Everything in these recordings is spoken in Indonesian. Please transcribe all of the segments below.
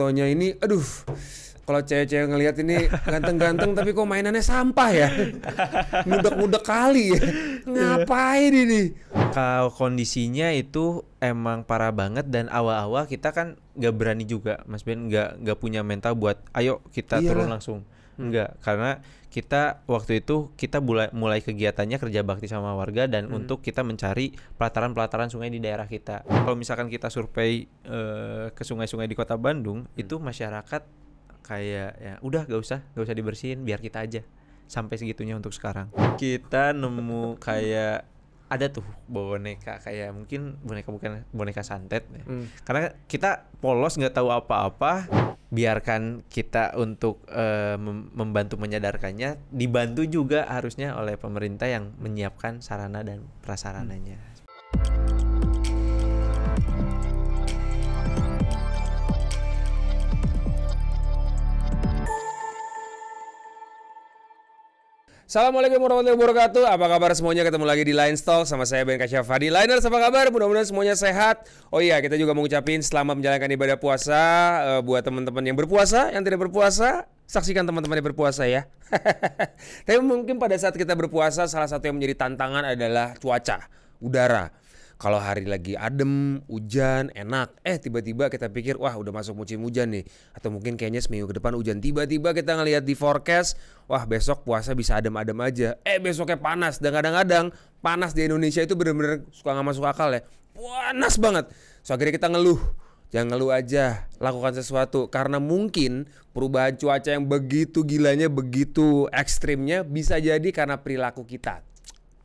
fotonya ini aduh kalau cewek-cewek ngelihat ini ganteng-ganteng tapi kok mainannya sampah ya mudah ngudek kali ya ngapain ini kalau kondisinya itu emang parah banget dan awal-awal kita kan gak berani juga Mas Ben gak, gak punya mental buat ayo kita Iyalah. turun langsung Enggak, karena kita waktu itu kita mulai, mulai kegiatannya kerja bakti sama warga dan hmm. untuk kita mencari pelataran-pelataran sungai di daerah kita. Kalau misalkan kita survei uh, ke sungai-sungai di Kota Bandung, hmm. itu masyarakat kayak ya udah gak usah, gak usah dibersihin, biar kita aja. Sampai segitunya untuk sekarang. Kita nemu kayak ada tuh boneka kayak mungkin boneka bukan boneka santet ya. Hmm. Karena kita polos nggak tahu apa-apa, biarkan kita untuk uh, membantu menyadarkannya, dibantu juga harusnya oleh pemerintah yang menyiapkan sarana dan prasarananya. Hmm. Assalamualaikum warahmatullahi wabarakatuh Apa kabar semuanya? Ketemu lagi di Line Stalk sama saya Ben Kasyafadi Liners apa kabar? Mudah-mudahan semuanya sehat Oh iya kita juga mau selamat menjalankan ibadah puasa uh, Buat teman-teman yang berpuasa, yang tidak berpuasa Saksikan teman-teman yang berpuasa ya Tapi mungkin pada saat kita berpuasa Salah satu yang menjadi tantangan adalah cuaca, udara kalau hari lagi adem, hujan, enak. Eh tiba-tiba kita pikir wah udah masuk musim hujan nih atau mungkin kayaknya seminggu ke depan hujan. Tiba-tiba kita ngelihat di forecast, wah besok puasa bisa adem-adem aja. Eh besoknya panas dan kadang-kadang panas di Indonesia itu bener-bener suka nggak masuk akal ya. Panas banget. So akhirnya kita ngeluh. Jangan ngeluh aja, lakukan sesuatu karena mungkin perubahan cuaca yang begitu gilanya, begitu ekstrimnya bisa jadi karena perilaku kita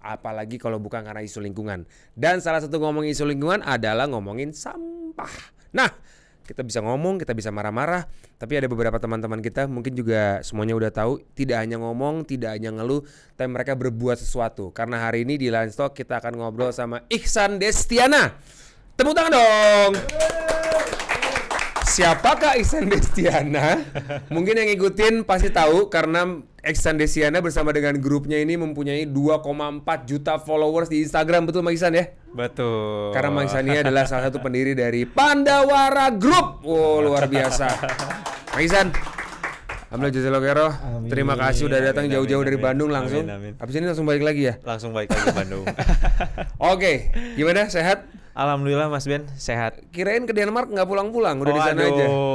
apalagi kalau bukan karena isu lingkungan. Dan salah satu ngomongin isu lingkungan adalah ngomongin sampah. Nah, kita bisa ngomong, kita bisa marah-marah, tapi ada beberapa teman-teman kita mungkin juga semuanya udah tahu tidak hanya ngomong, tidak hanya ngeluh, tapi mereka berbuat sesuatu. Karena hari ini di Stock kita akan ngobrol sama Ihsan Destiana. Tepuk tangan dong. Siapakah Iksan Destiana? Mungkin yang ngikutin pasti tahu karena Iksan Destiana bersama dengan grupnya ini mempunyai 2,4 juta followers di Instagram betul Mang Iksan ya? Betul. Karena Mang Iksan ini adalah salah satu pendiri dari Pandawara Group. Wow, luar biasa. Mang Iksan, Alhamdulillah jazakallahu Kero Terima kasih udah datang jauh-jauh dari Bandung langsung. Amin, amin. Habis ini langsung balik lagi ya? Langsung balik lagi ke Bandung. Oke, gimana sehat? Alhamdulillah Mas Ben sehat. Kirain ke Denmark nggak pulang-pulang, udah oh, di sana aduh,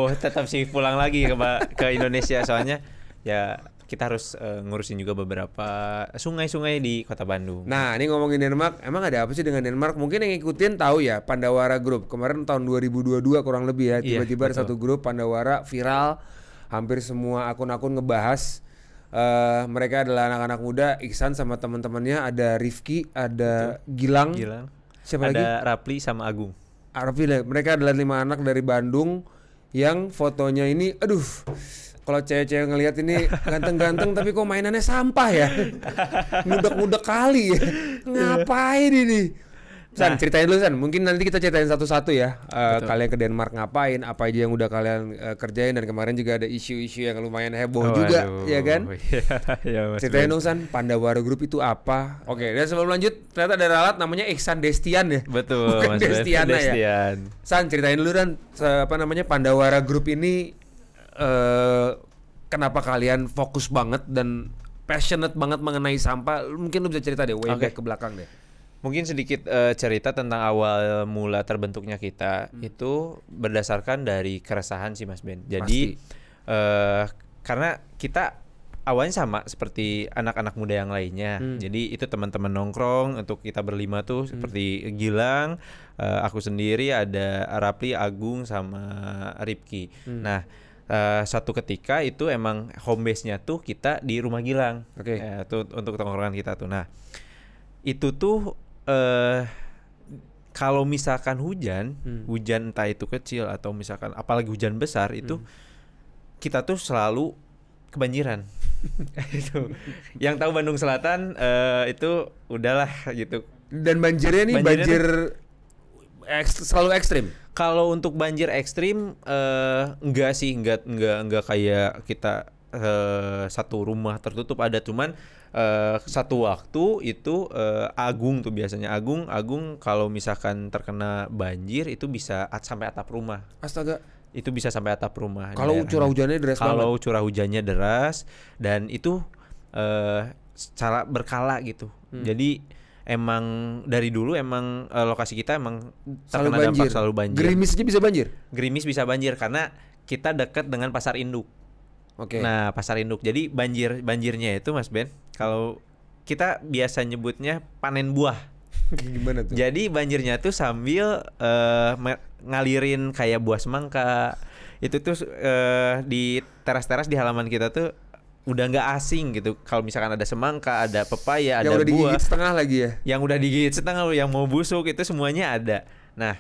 aja. tetap sih pulang lagi ke ke Indonesia soalnya ya kita harus uh, ngurusin juga beberapa sungai-sungai di kota Bandung. Nah, ini ngomongin Denmark, emang ada apa sih dengan Denmark? Mungkin yang ngikutin tahu ya Pandawara Group. Kemarin tahun 2022 kurang lebih ya, iya, tiba-tiba iya, ada satu grup Pandawara viral hampir semua akun-akun ngebahas uh, mereka adalah anak-anak muda Iksan sama teman-temannya ada Rifki ada Betul. Gilang, Gilang. Siapa ada lagi? Rapli sama Agung ah, Rapli mereka adalah lima anak dari Bandung yang fotonya ini aduh kalau cewek-cewek ngelihat ini ganteng-ganteng tapi kok mainannya sampah ya mudah ngudek kali ya. ngapain ini San, nah. ceritain dulu San. Mungkin nanti kita ceritain satu-satu ya. Uh, kalian ke Denmark ngapain? Apa aja yang udah kalian uh, kerjain? Dan kemarin juga ada isu-isu yang lumayan heboh oh, juga, aduh. ya kan? ya, ceritain dong San, Pandawara Group itu apa? Oke, okay, dan sebelum lanjut, ternyata ada ralat namanya Iksan Destian ya. Betul, Bukan Mas Destiana Destian. ya. San, ceritain dulu dan apa namanya Pandawara Group ini uh, kenapa kalian fokus banget dan passionate banget mengenai sampah? Mungkin lu bisa cerita deh, way okay. back ke belakang deh mungkin sedikit uh, cerita tentang awal mula terbentuknya kita hmm. itu berdasarkan dari keresahan sih Mas Ben. Jadi uh, karena kita awalnya sama seperti anak-anak muda yang lainnya. Hmm. Jadi itu teman-teman nongkrong untuk kita berlima tuh hmm. seperti Gilang, uh, aku sendiri ada Rapli, Agung sama Ripki. Hmm. Nah, uh, satu ketika itu emang home base-nya tuh kita di rumah Gilang. Oke. Okay. Uh, tuh untuk tongkrongan kita tuh. Nah, itu tuh Eh, kalau misalkan hujan, hmm. hujan entah itu kecil atau misalkan apalagi hujan besar itu hmm. kita tuh selalu kebanjiran. itu. Yang tahu Bandung Selatan uh, itu udahlah gitu. Dan banjirnya nih banjir ekst selalu ekstrim. Kalau untuk banjir ekstrim uh, enggak sih, enggak enggak enggak kayak kita uh, satu rumah tertutup ada cuman uh, satu waktu itu uh, Agung tuh biasanya Agung Agung kalau misalkan terkena banjir itu bisa at sampai atap rumah. Astaga itu bisa sampai atap rumah. Kalau curah hujannya deras Kalau curah hujannya deras dan itu uh, secara berkala gitu. Hmm. Jadi emang dari dulu emang uh, lokasi kita emang terkena selalu dampak selalu banjir. gerimis aja bisa banjir. Gerimis bisa banjir karena kita dekat dengan pasar induk. Oke. Okay. Nah, pasar induk. Jadi banjir banjirnya itu Mas Ben, kalau kita biasa nyebutnya panen buah. Gimana tuh? Jadi banjirnya tuh sambil uh, ngalirin kayak buah semangka. Itu tuh uh, di teras-teras di halaman kita tuh udah nggak asing gitu. Kalau misalkan ada semangka, ada pepaya, yang ada buah. setengah lagi ya. Yang udah digigit setengah, yang mau busuk itu semuanya ada. Nah,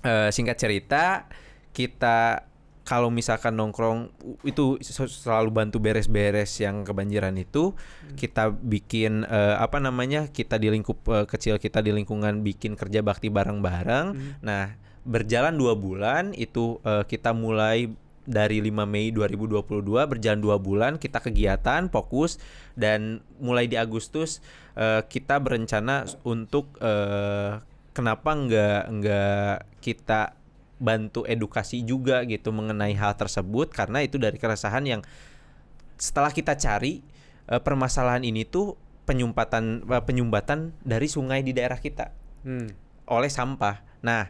e, singkat cerita kita kalau misalkan nongkrong itu selalu bantu beres-beres yang kebanjiran itu hmm. kita bikin uh, apa namanya kita di lingkup uh, kecil kita di lingkungan bikin kerja bakti bareng-bareng hmm. nah berjalan dua bulan itu uh, kita mulai dari 5 Mei 2022 berjalan dua bulan kita kegiatan fokus dan mulai di Agustus uh, kita berencana untuk uh, kenapa nggak nggak kita bantu edukasi juga gitu mengenai hal tersebut karena itu dari keresahan yang setelah kita cari uh, permasalahan ini tuh penyumbatan uh, eh, penyumbatan dari sungai di daerah kita hmm. oleh sampah. Nah,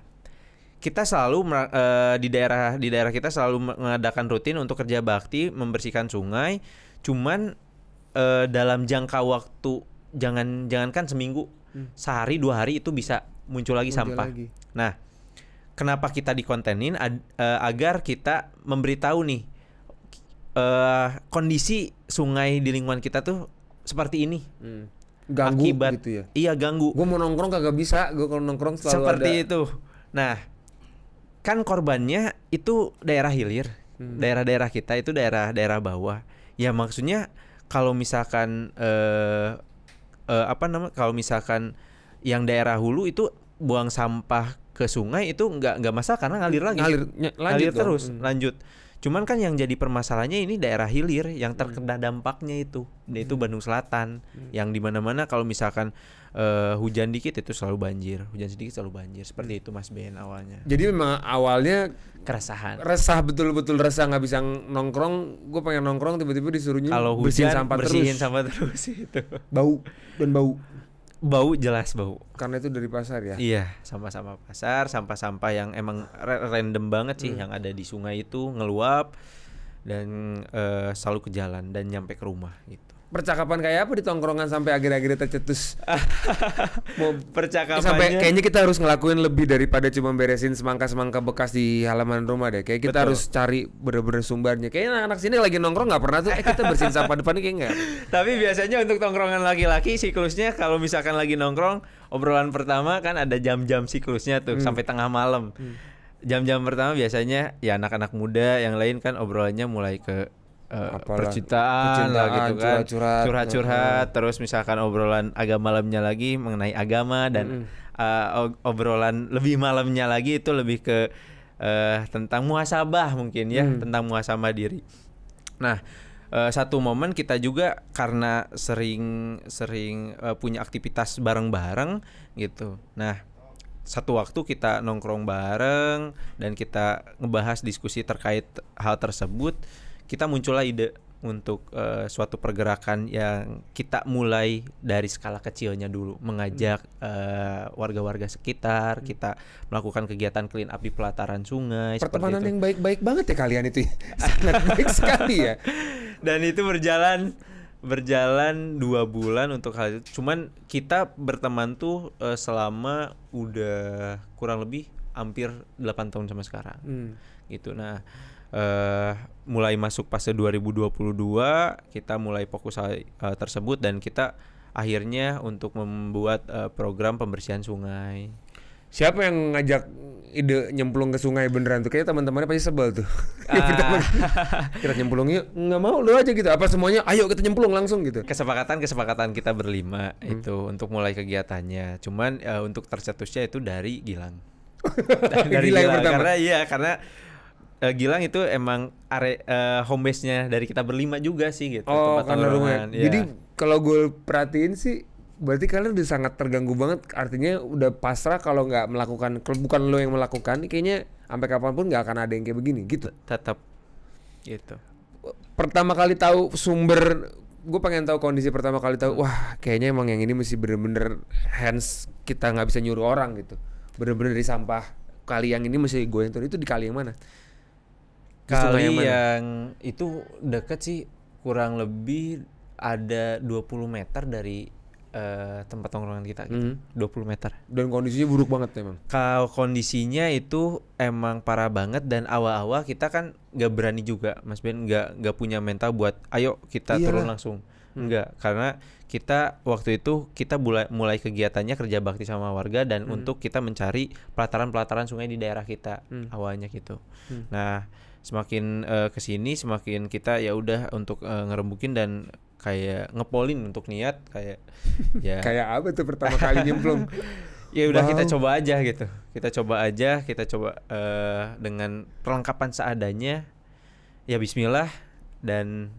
kita selalu uh, di daerah di daerah kita selalu mengadakan rutin untuk kerja bakti membersihkan sungai. Cuman uh, dalam jangka waktu jangan jangankan seminggu, hmm. sehari dua hari itu bisa muncul lagi muncul sampah. Lagi. Nah kenapa kita dikontenin ad, uh, agar kita memberitahu nih uh, kondisi sungai di lingkungan kita tuh seperti ini. Hmm. Ganggu Akibat, gitu ya. Iya, ganggu. Gue mau nongkrong kagak bisa, gue kalau nongkrong selalu seperti ada. itu. Nah, kan korbannya itu daerah hilir. daerah hmm. Daerah-daerah kita itu daerah-daerah bawah. Ya maksudnya kalau misalkan uh, uh, apa namanya? Kalau misalkan yang daerah hulu itu buang sampah ke sungai itu nggak nggak masalah karena ngalir lagi ngalir, lanjut ngalir terus hmm. lanjut cuman kan yang jadi permasalahannya ini daerah hilir yang hmm. terkena dampaknya itu yaitu hmm. Bandung Selatan hmm. yang dimana-mana kalau misalkan uh, hujan dikit itu selalu banjir hujan sedikit selalu banjir seperti hmm. itu Mas Ben awalnya jadi memang awalnya keresahan resah betul-betul resah nggak bisa nongkrong gue pengen nongkrong tiba-tiba disuruhnya kalau hujan bersihin sampah bersihin terus. sampah terus itu bau dan bau bau jelas bau karena itu dari pasar ya iya sampah-sampah pasar sampah-sampah yang emang random banget sih hmm. yang ada di sungai itu ngeluap dan uh, selalu ke jalan dan nyampe ke rumah gitu percakapan kayak apa di tongkrongan sampai akhir-akhir tercetus mau percakapan sampai kayaknya kita harus ngelakuin lebih daripada cuma beresin semangka-semangka bekas di halaman rumah deh kayak kita Betul. harus cari bener-bener sumbernya kayaknya anak-anak sini lagi nongkrong nggak pernah tuh eh kita bersihin sampah depan kayak enggak tapi biasanya untuk tongkrongan laki-laki siklusnya kalau misalkan lagi nongkrong obrolan pertama kan ada jam-jam siklusnya tuh hmm. sampai tengah malam hmm jam-jam pertama biasanya ya anak-anak muda yang lain kan obrolannya mulai ke uh, Apalah, percintaan, lah gitu kan curhat-curhat curhat-curhat eh. terus misalkan obrolan agak malamnya lagi mengenai agama dan mm. uh, obrolan lebih malamnya lagi itu lebih ke uh, tentang muhasabah mungkin ya mm. tentang muhasabah diri nah uh, satu momen kita juga karena sering sering uh, punya aktivitas bareng-bareng gitu nah satu waktu kita nongkrong bareng dan kita ngebahas diskusi terkait hal tersebut kita muncullah ide untuk uh, suatu pergerakan yang kita mulai dari skala kecilnya dulu mengajak hmm. Eh, warga-warga hmm. uh, warga -warga sekitar hmm. kita melakukan kegiatan clean up di pelataran sungai pertemanan yang baik-baik banget ya kalian itu ya. sangat baik sekali ya dan itu berjalan berjalan dua bulan untuk hal itu cuman kita berteman tuh uh, selama udah kurang lebih hampir 8 tahun sama sekarang hmm. gitu nah uh, mulai masuk fase 2022 kita mulai fokus hal uh, eh, tersebut dan kita akhirnya untuk membuat uh, program pembersihan sungai. Siapa yang ngajak ide nyemplung ke sungai beneran tuh? Kayaknya teman-temannya pasti sebel tuh. Ah. kita nyemplung yuk. Nggak mau lo aja gitu. Apa semuanya ayo kita nyemplung langsung gitu. Kesepakatan-kesepakatan kita berlima hmm. itu untuk mulai kegiatannya. Cuman uh, untuk tercetusnya itu dari Gilang. dari Gilang, Gilang pertama. karena iya karena uh, Gilang itu emang are, uh, home base-nya dari kita berlima juga sih gitu. Oh, tempat karena rumah. Ya. Iya. Jadi kalau gue perhatiin sih berarti kalian udah sangat terganggu banget artinya udah pasrah kalau nggak melakukan bukan lo yang melakukan kayaknya sampai kapanpun nggak akan ada yang kayak begini gitu tetap gitu pertama kali tahu sumber gue pengen tahu kondisi pertama kali tahu wah kayaknya emang yang ini mesti bener-bener hands kita nggak bisa nyuruh orang gitu bener-bener dari sampah kali yang ini mesti gue yang itu di kali yang mana Kali yang, yang itu deket sih kurang lebih ada 20 meter dari uh, tempat tongkrongan kita gitu. Mm. 20 meter. Dan kondisinya buruk banget emang. Ya, Kalau kondisinya itu emang parah banget dan awal-awal kita kan nggak berani juga. Mas Ben nggak nggak punya mental buat ayo kita Iyalah. turun langsung. Enggak, hmm. karena kita waktu itu kita mulai, mulai kegiatannya kerja bakti sama warga dan hmm. untuk kita mencari pelataran-pelataran sungai di daerah kita hmm. awalnya gitu. Hmm. Nah, semakin uh, kesini semakin kita ya udah untuk uh, ngerembukin dan kayak ngepolin untuk niat kayak ya kayak apa tuh pertama kali nyemplung ya udah wow. kita coba aja gitu kita coba aja kita coba uh, dengan perlengkapan seadanya ya Bismillah dan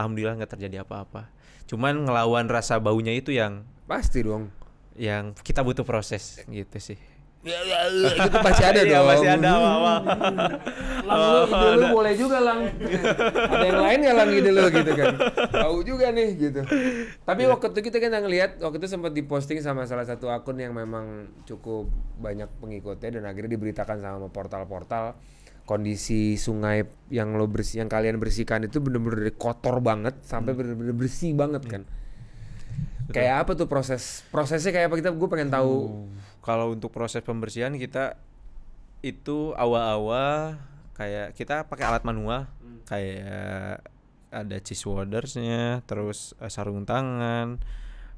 alhamdulillah nggak terjadi apa-apa cuman ngelawan rasa baunya itu yang pasti dong yang kita butuh proses gitu sih Ya, ya, ya, itu pasti ada iya, dong. Iya, pasti ada awal. lang lu oh. lu boleh juga lang. ada yang lain ya lang ide lu gitu kan. Tahu juga nih gitu. Tapi yeah. waktu itu kita kan lihat, waktu itu sempat diposting sama salah satu akun yang memang cukup banyak pengikutnya dan akhirnya diberitakan sama portal-portal kondisi sungai yang lo bersih yang kalian bersihkan itu bener-bener kotor banget sampai hmm. bener-bener bersih banget iya. kan kayak apa tuh proses prosesnya kayak apa kita gue pengen tahu hmm, kalau untuk proses pembersihan kita itu awal-awal kayak kita pakai alat manual hmm. kayak ada cheese wadersnya terus eh, sarung tangan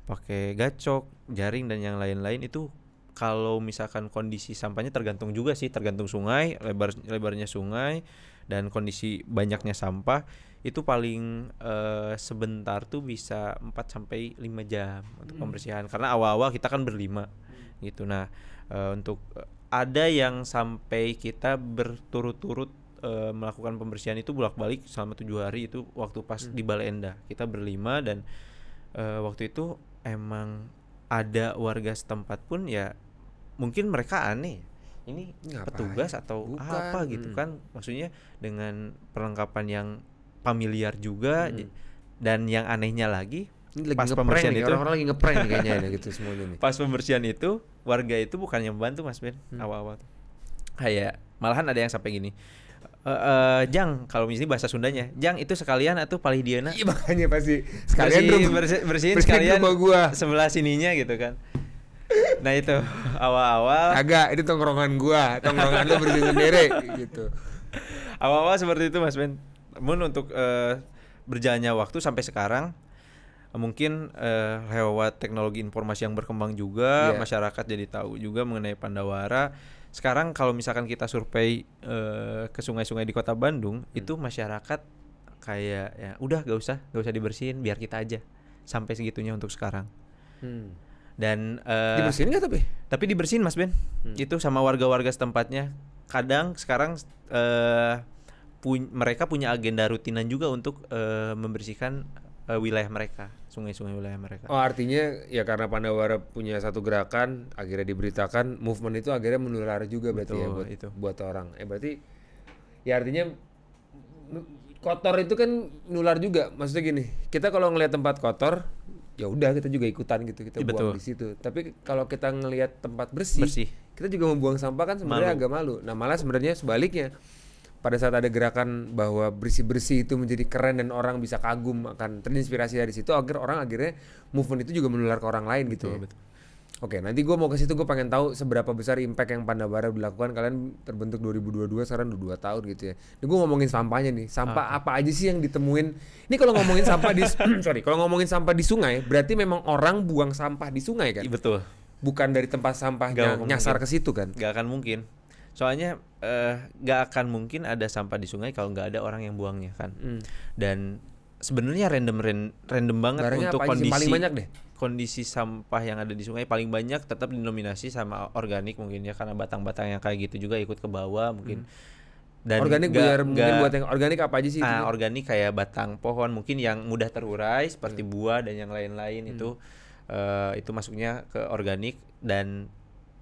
pakai gacok jaring dan yang lain-lain itu kalau misalkan kondisi sampahnya tergantung juga sih tergantung sungai lebar lebarnya sungai dan kondisi banyaknya sampah itu paling uh, sebentar tuh bisa 4 sampai 5 jam untuk hmm. pembersihan karena awal-awal kita kan berlima hmm. gitu. Nah, uh, untuk eh, ada yang sampai kita berturut-turut uh, melakukan pembersihan itu bolak-balik selama tujuh hari itu waktu pas hmm. di Balenda. Kita berlima dan uh, waktu itu emang ada warga setempat pun ya mungkin mereka aneh ini Ngapain? petugas atau Bukan. apa gitu hmm. kan maksudnya dengan perlengkapan yang familiar juga hmm. dan yang anehnya lagi ini lagi pas pembersihan nih, itu orang-orang lagi ngeprank kayaknya gitu semuanya nih. Pas pembersihan itu warga itu bukan yang membantu Mas Ben hmm. awal-awal. Kayak malahan ada yang sampai gini. Uh, uh, jang kalau misalnya bahasa Sundanya jang itu sekalian atau paling diana iya makanya pasti sekalian bersihin, rumah, bersihin, bersihin, sekalian gua sebelah sininya gitu kan nah itu awal-awal agak itu tongkrongan gua tongkrongan lu berdiri sendiri gitu awal-awal seperti itu mas Ben namun untuk uh, berjalannya waktu sampai sekarang mungkin uh, lewat teknologi informasi yang berkembang juga yeah. masyarakat jadi tahu juga mengenai Pandawara sekarang kalau misalkan kita survei uh, ke sungai-sungai di kota Bandung hmm. itu masyarakat kayak ya udah gak usah gak usah dibersihin biar kita aja sampai segitunya untuk sekarang hmm dan uh, dibersihin gak tapi tapi dibersihin mas Ben hmm. itu sama warga-warga setempatnya kadang sekarang uh, eh, pu mereka punya agenda rutinan juga untuk uh, membersihkan uh, wilayah mereka sungai-sungai wilayah mereka oh artinya ya karena Pandawara punya satu gerakan akhirnya diberitakan movement itu akhirnya menular juga berarti ya Betul, ya buat itu. buat orang eh berarti ya artinya kotor itu kan nular juga maksudnya gini kita kalau ngelihat tempat kotor ya udah kita juga ikutan gitu kita ya, buang di situ tapi kalau kita ngelihat tempat bersih, bersih kita juga membuang sampah kan sebenarnya agak malu nah malah sebenarnya sebaliknya pada saat ada gerakan bahwa bersih-bersih itu menjadi keren dan orang bisa kagum akan terinspirasi dari situ agar orang akhirnya movement itu juga menular ke orang lain gitu betul, betul. Oke, nanti gue mau ke situ gue pengen tahu seberapa besar impact yang Pandabara dilakukan. Kalian terbentuk 2022 sekarang udah 2 tahun gitu ya. Ini gue ngomongin sampahnya nih. Sampah okay. Ah. apa aja sih yang ditemuin? Ini kalau ngomongin sampah di sorry, kalau ngomongin sampah di sungai, berarti memang orang buang sampah di sungai kan? Iya Betul. Bukan dari tempat sampahnya nyasar ke situ kan? Gak akan mungkin. Soalnya uh, eh, gak akan mungkin ada sampah di sungai kalau nggak ada orang yang buangnya kan. Hmm. Dan sebenarnya random random banget Barangnya untuk kondisi paling banyak deh kondisi sampah yang ada di sungai paling banyak tetap dinominasi sama organik mungkin ya karena batang-batang yang kayak gitu juga ikut ke bawah mungkin hmm. dan organik gak, biar gak, mungkin buat yang organik apa aja sih ah, organik kayak batang pohon mungkin yang mudah terurai seperti hmm. buah dan yang lain-lain hmm. itu uh, eh, itu masuknya ke organik dan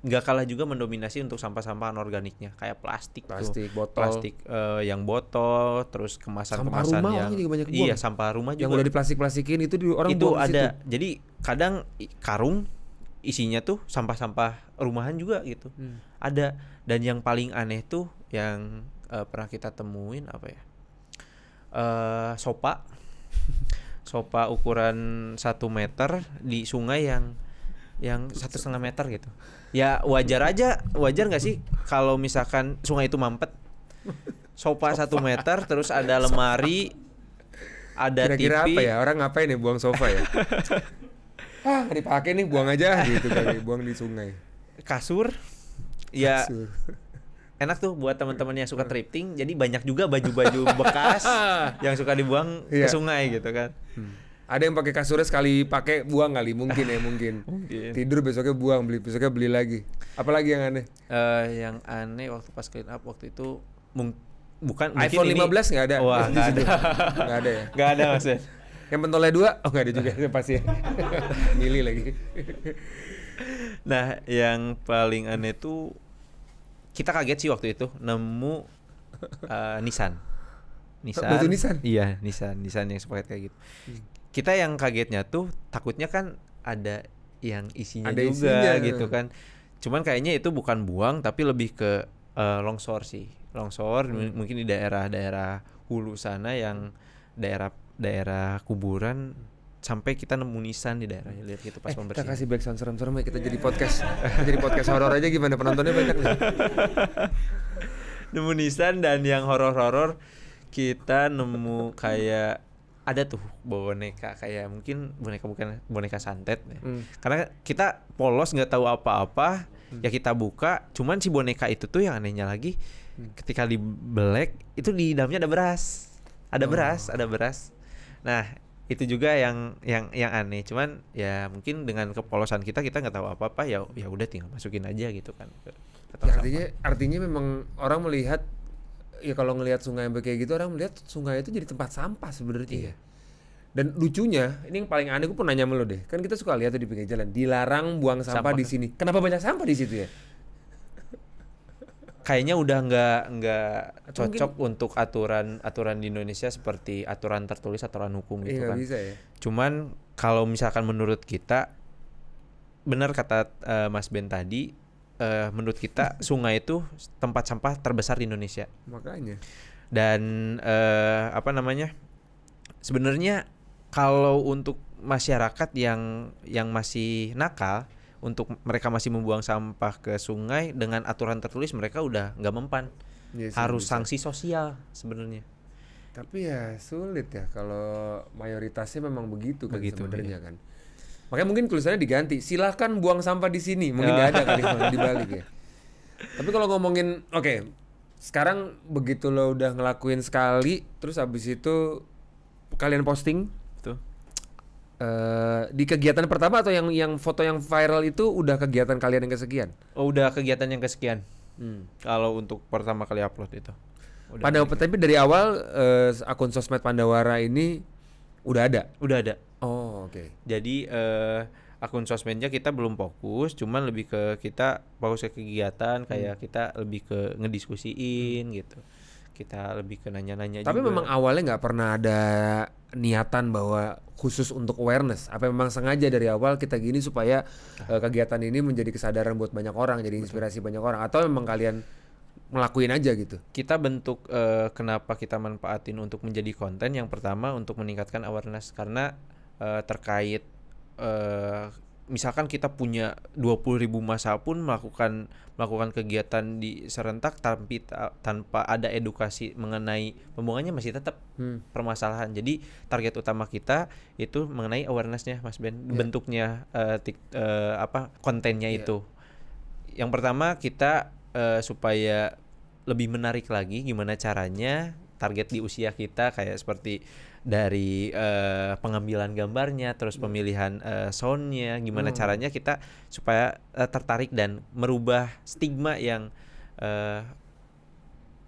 nggak kalah juga mendominasi untuk sampah-sampah anorganiknya kayak plastik, plastik tuh. botol, plastik uh, yang botol, terus kemasan-kemasan yang gitu juga banyak iya sampah rumah juga yang udah diplastik-plastikin itu di orang itu ada situ. jadi kadang karung isinya tuh sampah-sampah rumahan juga gitu hmm. ada dan yang paling aneh tuh yang uh, pernah kita temuin apa ya uh, sopa sopa ukuran satu meter di sungai yang yang satu setengah meter gitu ya wajar aja wajar nggak sih kalau misalkan sungai itu mampet sofa, satu meter terus ada lemari ada Kira-kira TV apa ya orang ngapain nih ya buang sofa ya ah dipakai nih buang aja gitu kali buang di sungai kasur ya kasur. enak tuh buat teman-teman yang suka thrifting jadi banyak juga baju-baju bekas yang suka dibuang yeah. ke iya. sungai gitu kan hmm ada yang pakai kasurnya sekali pakai buang kali mungkin ya mungkin. mungkin tidur besoknya buang beli besoknya beli lagi apalagi yang aneh uh, yang aneh waktu pas clean up waktu itu mung bukan iPhone lima 15 nggak ada wah nggak ada nggak ada ya nggak ada mas yang pentolnya dua oh nggak ada juga pasti ya. milih lagi nah yang paling aneh tuh kita kaget sih waktu itu nemu uh, eh, Nissan Nissan. Batu Nissan. Iya, Nissan, Nissan yang sepaket kayak gitu. Hmm kita yang kagetnya tuh takutnya kan ada yang isinya ada juga isinya. gitu kan cuman kayaknya itu bukan buang tapi lebih ke uh, longsor sih longsor hmm. mungkin di daerah-daerah hulu sana yang daerah daerah kuburan sampai kita nemu nisan di daerah lihat gitu pas eh, pembersihan. Kita kasih background serem-serem ya kita jadi iya. podcast. jadi podcast horor aja gimana penontonnya banyak nih. nemu nisan dan yang horor-horor kita nemu kayak ada tuh boneka kayak mungkin boneka bukan boneka santet ya. Hmm. Karena kita polos nggak tahu apa-apa, hmm. ya kita buka, cuman si boneka itu tuh yang anehnya lagi hmm. ketika black itu di dalamnya ada beras. Ada oh. beras, ada beras. Nah, itu juga yang yang yang aneh. Cuman ya mungkin dengan kepolosan kita kita nggak tahu apa-apa ya ya udah tinggal masukin aja gitu kan. ya, artinya artinya memang orang melihat ya kalau ngelihat sungai yang kayak gitu orang melihat sungai itu jadi tempat sampah sebenarnya. Iya. Dan lucunya, ini yang paling aneh gue pernah nanya sama lo deh. Kan kita suka lihat tuh di pinggir jalan, dilarang buang sampah, sampah. di sini. Kenapa banyak sampah di situ ya? Kayaknya udah nggak nggak cocok mungkin... untuk aturan aturan di Indonesia seperti aturan tertulis, aturan hukum gitu iya, kan. Bisa ya. Cuman kalau misalkan menurut kita benar kata uh, Mas Ben tadi, uh, menurut kita sungai itu tempat sampah terbesar di Indonesia. Makanya. Dan uh, apa namanya? Sebenarnya kalau untuk masyarakat yang yang masih nakal, untuk mereka masih membuang sampah ke sungai dengan aturan tertulis mereka udah nggak mempan. Yes, iya Harus bisa. sanksi sosial sebenarnya. Tapi ya sulit ya kalau mayoritasnya memang begitu kan begitu, sebenarnya iya. kan Makanya mungkin tulisannya diganti. Silahkan buang sampah di sini. Mungkin nggak ada kali di Bali ya. Tapi kalau ngomongin, oke, okay, sekarang begitu lo udah ngelakuin sekali, terus abis itu kalian posting, itu Uh, eh, di kegiatan pertama atau yang yang foto yang viral itu udah kegiatan kalian yang kesekian? Oh, udah kegiatan yang kesekian. Hmm. Kalau untuk pertama kali upload itu. Pada tapi dari awal uh, akun sosmed Pandawara ini udah ada. Udah ada. Oh, oke. Okay. Jadi uh, akun sosmednya kita belum fokus, cuman lebih ke kita fokus ke kegiatan hmm. kayak kita lebih ke ngediskusiin hmm. gitu. Kita lebih ke nanya-nanya Tapi juga. memang awalnya nggak pernah ada niatan bahwa khusus untuk awareness. Apa memang sengaja dari awal kita gini supaya uh, kegiatan ini menjadi kesadaran buat banyak orang, jadi inspirasi Betul. banyak orang atau memang kalian ngelakuin aja gitu. Kita bentuk uh, kenapa kita manfaatin untuk menjadi konten yang pertama untuk meningkatkan awareness karena uh, terkait uh, misalkan kita punya 20.000 ribu masa pun melakukan melakukan kegiatan di serentak tapi tanpa ada edukasi mengenai pembuangannya masih tetap hmm. permasalahan jadi target utama kita itu mengenai awarenessnya mas Ben yeah. bentuknya uh, tik, uh, apa kontennya yeah. itu yang pertama kita uh, supaya lebih menarik lagi gimana caranya target di usia kita kayak seperti dari uh, pengambilan gambarnya terus iya. pemilihan uh, soundnya gimana hmm. caranya kita supaya uh, tertarik dan merubah stigma yang uh,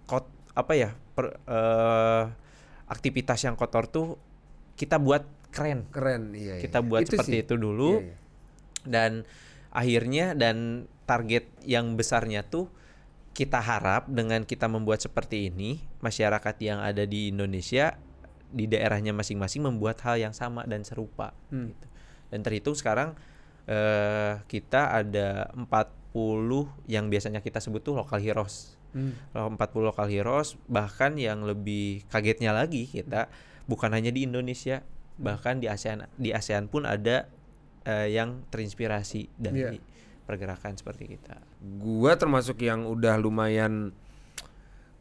kot apa ya per, uh, aktivitas yang kotor tuh kita buat keren keren iya, iya. kita buat itu seperti sih. itu dulu iya, iya. dan akhirnya dan target yang besarnya tuh kita harap dengan kita membuat seperti ini, masyarakat yang ada di Indonesia di daerahnya masing-masing membuat hal yang sama dan serupa. Hmm. Gitu. Dan terhitung sekarang eh, kita ada 40 yang biasanya kita sebut tuh lokal heroes. Hmm. 40 lokal heroes bahkan yang lebih kagetnya lagi kita hmm. bukan hanya di Indonesia, hmm. bahkan di ASEAN di ASEAN pun ada eh, yang terinspirasi dari yeah pergerakan seperti kita. Gua termasuk yang udah lumayan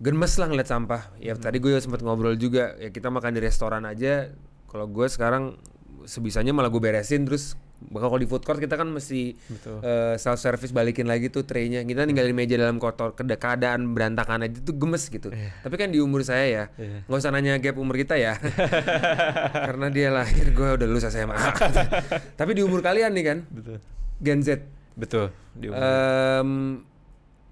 gemes lah ngeliat sampah. Ya hmm. tadi gue sempat ngobrol juga ya kita makan di restoran aja. Kalau gue sekarang sebisanya malah gue beresin terus bakal kalau di food court kita kan mesti uh, eh, self service balikin lagi tuh traynya kita ninggalin meja dalam kotor keadaan berantakan aja tuh gemes gitu yeah. tapi kan di umur saya ya iya. nggak yeah. usah nanya gap umur kita ya karena dia lahir gue udah lulus SMA tapi di umur kalian nih kan Betul. Gen Z Betul. Gimana? um,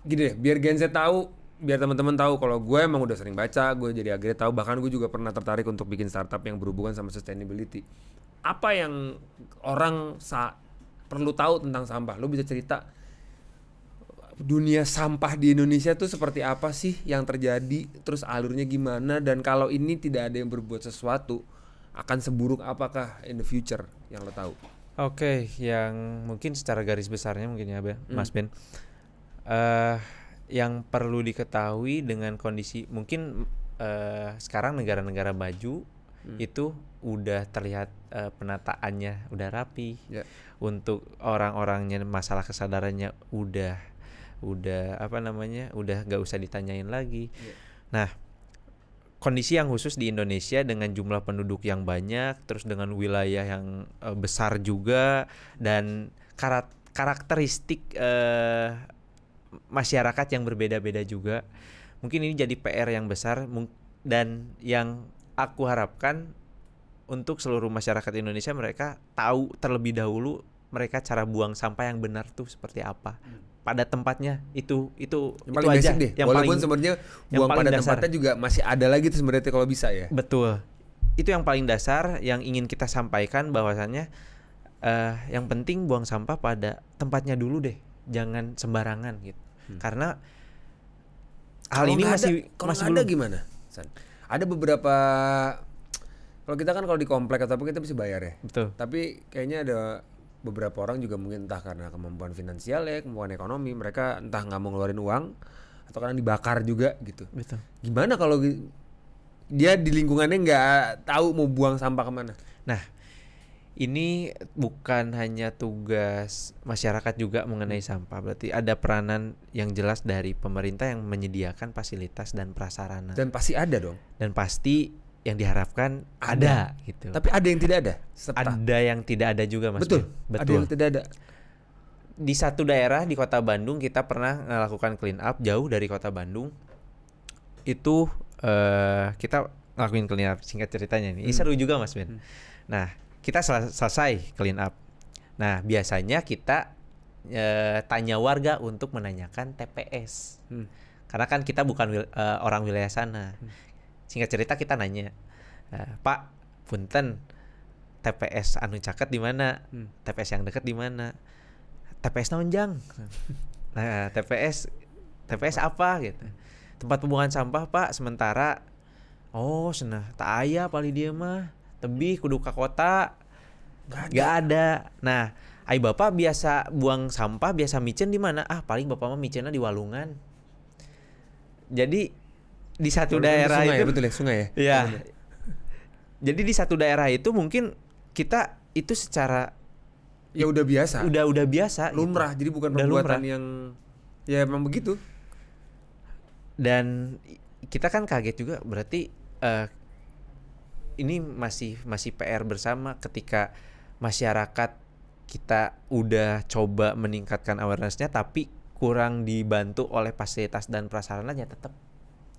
gini deh, biar Gen Z tahu, biar teman-teman tahu kalau gue emang udah sering baca, gue jadi agre tahu. Bahkan gue juga pernah tertarik untuk bikin startup yang berhubungan sama sustainability. Apa yang orang sa perlu tahu tentang sampah? Lo bisa cerita dunia sampah di Indonesia tuh seperti apa sih yang terjadi, terus alurnya gimana, dan kalau ini tidak ada yang berbuat sesuatu, akan seburuk apakah in the future yang lo tahu? Oke, okay, yang mungkin secara garis besarnya mungkin ya, Mas hmm. Mas Ben. Uh, yang perlu diketahui dengan kondisi mungkin uh, sekarang negara-negara maju hmm. itu udah terlihat uh, penataannya udah rapi. Yeah. Untuk orang-orangnya masalah kesadarannya udah udah apa namanya? udah nggak usah ditanyain lagi. Yeah. Nah, kondisi yang khusus di Indonesia dengan jumlah penduduk yang banyak, terus dengan wilayah yang uh, besar juga dan karat karakteristik uh, masyarakat yang berbeda-beda juga. Mungkin ini jadi PR yang besar dan yang aku harapkan untuk seluruh masyarakat Indonesia mereka tahu terlebih dahulu mereka cara buang sampah yang benar tuh seperti apa pada tempatnya itu itu yang paling itu basic aja deh. Yang walaupun sebenarnya buang pada dasar. tempatnya juga masih ada lagi tuh sebenarnya kalau bisa ya betul itu yang paling dasar yang ingin kita sampaikan bahwasannya uh, yang penting buang sampah pada tempatnya dulu deh jangan sembarangan gitu hmm. karena hal kalo ini masih ada, kalau masih ada gimana San? ada beberapa kalau kita kan kalau di komplek atau apa kita bisa bayar ya betul tapi kayaknya ada beberapa orang juga mungkin entah karena kemampuan finansial ya kemampuan ekonomi mereka entah nggak mau ngeluarin uang atau karena dibakar juga gitu Betul. gimana kalau dia di lingkungannya nggak tahu mau buang sampah kemana nah ini bukan hanya tugas masyarakat juga mengenai hmm. sampah berarti ada peranan yang jelas dari pemerintah yang menyediakan fasilitas dan prasarana dan pasti ada dong dan pasti yang diharapkan ada, ada gitu. Tapi ada yang tidak ada. Serta. Ada yang tidak ada juga Mas. Betul. Ben. Betul. Ada yang tidak ada. Di satu daerah di Kota Bandung kita pernah melakukan eh, clean up jauh dari Kota Bandung. Itu uh, kita ngelakuin clean up singkat ceritanya nih. Hmm. Ini seru juga Mas Ben. Hmm. Nah, kita sel selesai clean up. Nah, biasanya kita E, tanya warga untuk menanyakan TPS. Hmm karena kan kita bukan wil, e, orang wilayah sana. Hmm singkat cerita kita nanya eh, Pak Punten TPS anu caket di mana hmm. TPS yang deket di mana TPS Nonjang nah TPS TPS apa gitu tempat pembuangan sampah Pak sementara oh sana tak ayah paling dia mah tebih kudu ke kota Gak ada. ada. Nah, ai bapak biasa buang sampah biasa micen di mana? Ah, paling bapak mah micennya di walungan. Jadi di satu daerah sungai, itu ya, betul ya sungai ya. Iya. Jadi di satu daerah itu mungkin kita itu secara ya udah biasa. Udah udah biasa. Gitu. Lumrah. Gitu. Jadi bukan udah perbuatan lumrah. yang ya memang begitu. Dan kita kan kaget juga berarti uh, ini masih masih PR bersama ketika masyarakat kita udah coba meningkatkan awarenessnya tapi kurang dibantu oleh fasilitas dan prasarannya tetap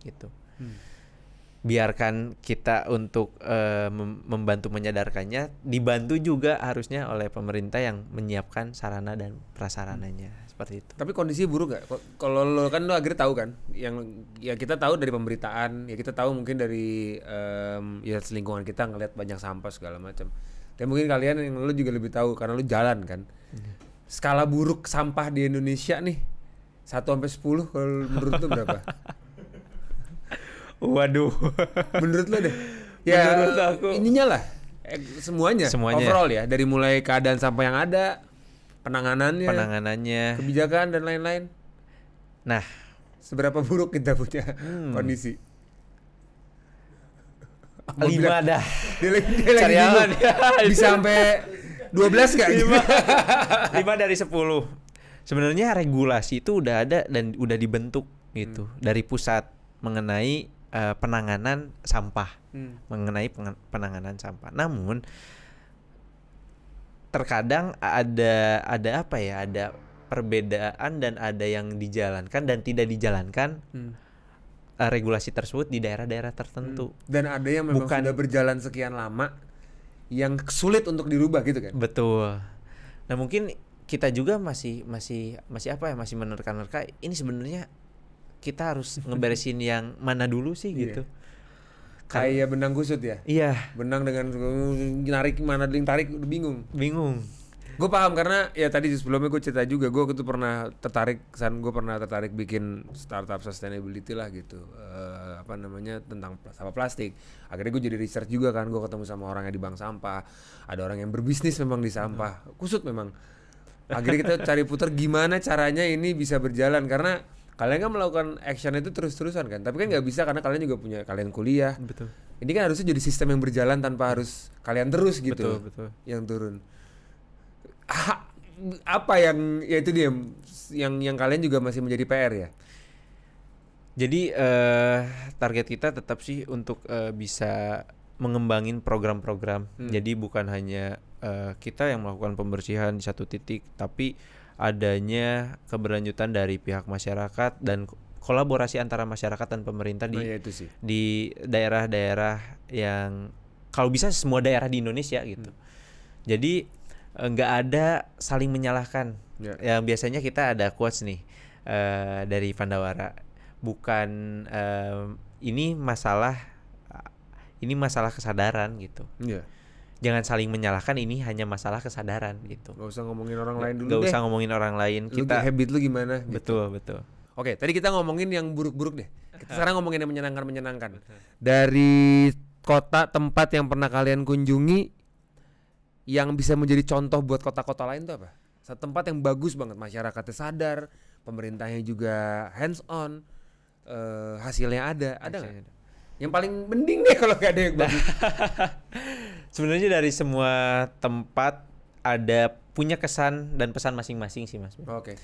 gitu. Hmm. Biarkan kita untuk uh, membantu menyadarkannya, dibantu juga harusnya oleh pemerintah yang menyiapkan sarana dan prasarananya hmm. seperti itu. Tapi kondisi buruk gak? Kalau lo kan lo akhirnya tahu kan, yang ya kita tahu dari pemberitaan, ya kita tahu mungkin dari um, ya lingkungan kita ngelihat banyak sampah segala macam. Tapi mungkin kalian yang lo juga lebih tahu karena lo jalan kan. Hmm. skala buruk sampah di Indonesia nih satu sampai sepuluh kalau menurut lu berapa? Waduh. Menurut lo deh. Ya, Menurut aku. Ininya lah. Eh, semuanya. Semuanya. Overall ya. Dari mulai keadaan sampai yang ada. Penanganannya. Penanganannya. Kebijakan dan lain-lain. Nah. Seberapa buruk kita punya hmm. kondisi? lima dah. Dia lagi, dia lagi ya. Bisa sampai 12 gak? Lima. lima dari 10. Sebenarnya regulasi itu udah ada dan udah dibentuk gitu hmm. dari pusat mengenai uh, penanganan sampah, hmm. mengenai penanganan sampah. Namun terkadang ada ada apa ya? Ada perbedaan dan ada yang dijalankan dan tidak dijalankan. Hmm. Eh, regulasi tersebut di daerah-daerah tertentu hmm. dan ada yang memang Bukan, sudah berjalan sekian lama yang sulit untuk dirubah gitu kan betul nah mungkin kita juga masih masih masih apa ya masih menerka-nerka ini sebenarnya kita harus ngeberesin yang mana dulu sih iya. gitu kayak kayak benang kusut ya iya benang dengan narik mana dulu tarik bingung bingung gue paham karena ya tadi sebelumnya gue cerita juga gue tuh pernah tertarik kesan gue pernah tertarik bikin startup sustainability lah gitu uh, apa namanya tentang sampah plastik akhirnya gue jadi research juga kan gue ketemu sama orang yang di bank sampah ada orang yang berbisnis memang di sampah kusut memang akhirnya kita cari putar gimana caranya ini bisa berjalan karena kalian kan melakukan action itu terus-terusan kan tapi kan nggak bisa karena kalian juga punya kalian kuliah betul ini kan harusnya jadi sistem yang berjalan tanpa harus kalian terus gitu betul, betul. yang turun ha, ah, apa yang ya itu dia yang yang kalian juga masih menjadi PR ya jadi uh, target kita tetap sih untuk uh, bisa mengembangin program-program hmm. jadi bukan hanya uh, kita yang melakukan pembersihan di satu titik tapi adanya keberlanjutan dari pihak masyarakat dan kolaborasi antara masyarakat dan pemerintah oh, iya, di daerah-daerah yang kalau bisa semua daerah di Indonesia gitu. Hmm. Jadi e, nggak ada saling menyalahkan. Yeah. Yang biasanya kita ada quotes nih uh, dari Pandawara bukan uh, ini masalah ini masalah kesadaran gitu. Yeah jangan saling menyalahkan ini hanya masalah kesadaran gitu. Gak usah ngomongin orang lain dulu Gak deh. usah ngomongin orang lain. Kita lu, habit lu gimana? Gitu. Betul betul. Oke, tadi kita ngomongin yang buruk-buruk deh. Kita sekarang ngomongin yang menyenangkan-menyenangkan. Dari kota tempat yang pernah kalian kunjungi yang bisa menjadi contoh buat kota-kota lain tuh apa? Satu tempat yang bagus banget masyarakatnya sadar, pemerintahnya juga hands on, uh, hasilnya ada, ada nggak? Yang paling mending deh kalau gak ada yang bagus sebenarnya dari semua tempat ada punya kesan dan pesan masing-masing sih mas. Oke. Okay.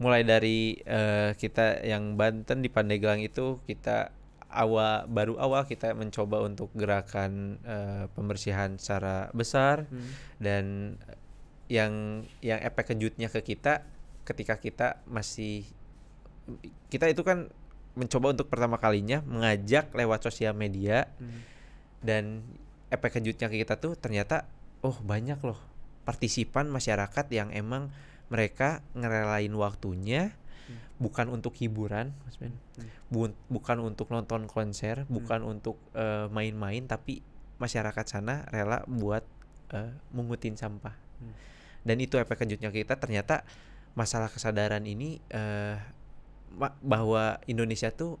Mulai dari uh, kita yang Banten di Pandeglang itu kita awal baru awal kita mencoba untuk gerakan uh, pembersihan secara besar hmm. dan yang yang efek kejutnya ke kita ketika kita masih kita itu kan mencoba untuk pertama kalinya mengajak lewat sosial media hmm. dan efek kejutnya kita tuh ternyata oh banyak loh partisipan masyarakat yang emang mereka ngerelain waktunya hmm. bukan untuk hiburan Mas Ben. Hmm. Bu bukan untuk nonton konser, hmm. bukan untuk eh, main-main uh, tapi masyarakat sana rela buat uh, mengutin sampah. Hmm. Dan itu efek kejutnya kita ternyata masalah kesadaran ini uh, bahwa Indonesia tuh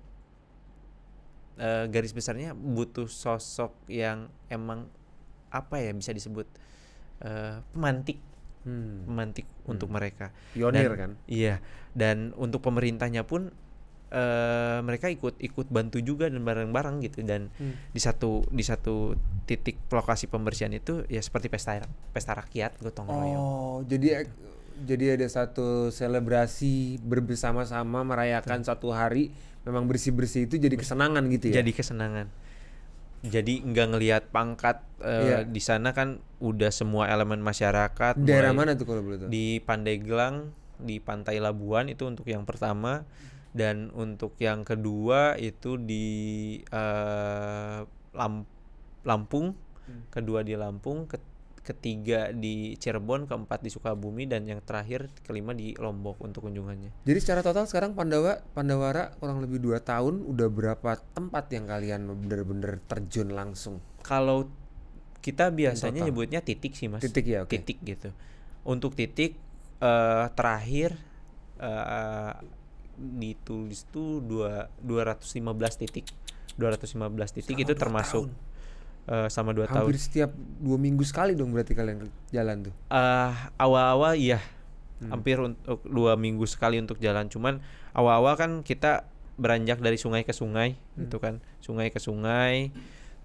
uh, garis besarnya butuh sosok yang emang apa ya bisa disebut uh, pemantik hmm. pemantik hmm. untuk mereka pionir kan iya dan untuk pemerintahnya pun uh, mereka ikut ikut bantu juga dan bareng-bareng gitu dan hmm. di satu di satu titik lokasi pembersihan itu ya seperti pesta pesta rakyat gotong royong oh jadi gitu. jadi ada satu selebrasi bersama-sama merayakan Tuh. satu hari memang bersih bersih itu jadi kesenangan gitu ya jadi kesenangan jadi nggak ngelihat pangkat uh, eh, yeah. di sana kan udah semua elemen masyarakat daerah mana tuh kalau begitu? di Pandeglang di Pantai Labuan itu untuk yang pertama dan untuk yang kedua itu di uh, Lampung hmm. kedua di Lampung ketiga di Cirebon, keempat di Sukabumi dan yang terakhir kelima di Lombok untuk kunjungannya. Jadi secara total sekarang Pandawa Pandawara kurang lebih dua tahun udah berapa tempat yang kalian bener-bener terjun langsung? Kalau kita biasanya total. nyebutnya titik sih mas. Titik ya. Okay. Titik gitu. Untuk titik uh, terakhir uh, ditulis tuh dua 215 titik. 215 titik Selama itu termasuk tahun Eh, sama dua tahun. Hampir setiap dua minggu sekali dong berarti kalian jalan tuh? Uh, awal-awal iya, hmm. hampir untuk oh, dua minggu sekali untuk jalan. Cuman awal-awal kan kita beranjak dari sungai ke sungai, hmm. gitu kan, sungai ke sungai,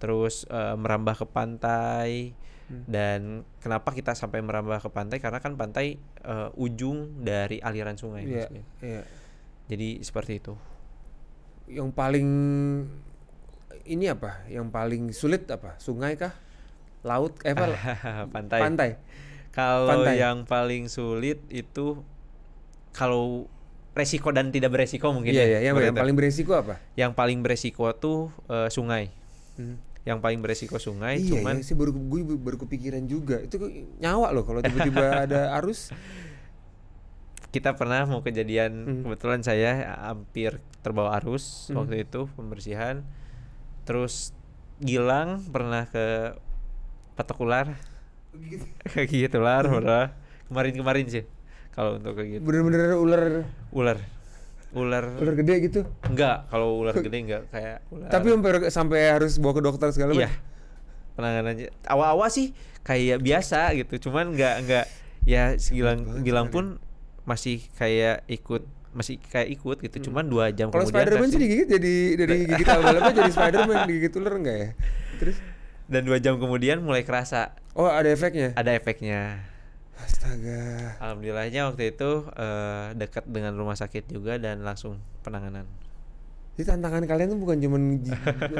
terus uh, merambah ke pantai. Hmm. Dan kenapa kita sampai merambah ke pantai? Karena kan pantai uh, ujung dari aliran sungai. Yeah, yeah. Iya. Jadi seperti itu. Yang paling ini apa? Yang paling sulit apa? Sungai kah? Laut? Eh, apa? pantai. Pantai. Kalau yang paling sulit itu kalau resiko dan tidak beresiko mungkin. yeah, ya, iya, yang, yang paling beresiko apa? Yang paling beresiko tuh uh, sungai. Hmm. Yang paling beresiko sungai, iya, cuman iya, sih baru gue baru kepikiran juga. Itu nyawa loh kalau tiba-tiba ada arus. Kita pernah mau kejadian hmm. kebetulan saya hampir terbawa arus hmm. waktu itu pembersihan terus Gilang pernah ke Patokular kayak gitu, gitu ular pernah kemarin-kemarin sih kalau untuk kayak gitu bener-bener ular ular ular ular gede gitu enggak kalau ular gede enggak kayak ular tapi sampai sampai harus bawa ke dokter segala iya. macam iya penanganannya awal-awal sih kayak biasa gitu cuman enggak enggak ya Gilang gilang pun masih kayak ikut masih kayak ikut gitu. Hmm. Cuman dua jam kemudian Kalau Spiderman man sih digigit jadi dari gigit laba apa jadi Spiderman man digigit ular enggak ya? Terus dan dua jam kemudian mulai kerasa. Oh, ada efeknya? Ada efeknya. Astaga. Alhamdulillahnya waktu itu uh, eh, dekat dengan rumah sakit juga dan langsung penanganan. Jadi tantangan kalian tuh bukan cuman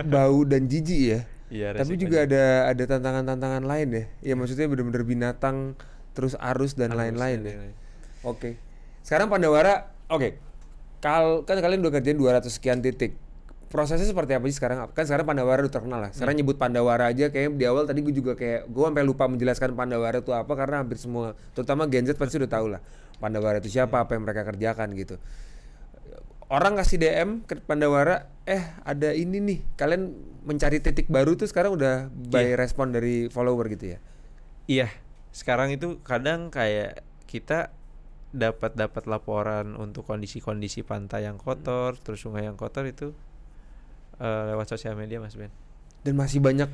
bau dan jijik ya. Iya, tapi juga aja. ada ada tantangan-tantangan lain ya. Ya maksudnya benar-benar binatang terus arus dan lain-lain iya, ya. Iya, iya. Oke. Okay. Sekarang Pandawara okay. kal kan kalian udah kerjain 200 sekian titik prosesnya seperti apa sih sekarang? Kan sekarang Pandawara udah terkenal lah. Sekarang hmm. nyebut Pandawara aja kayak di awal tadi gue juga kayak gue sampai lupa menjelaskan Pandawara itu apa karena hampir semua terutama Gen Z pasti udah tahu lah Pandawara itu siapa, apa yang mereka kerjakan gitu. Orang kasih DM ke Pandawara, eh ada ini nih. Kalian mencari titik baru tuh sekarang udah by yeah. respon dari follower gitu ya. Iya. Sekarang itu kadang kayak kita dapat dapat laporan untuk kondisi-kondisi pantai yang kotor, hmm. terus sungai yang kotor itu uh, lewat sosial media Mas Ben. Dan masih banyak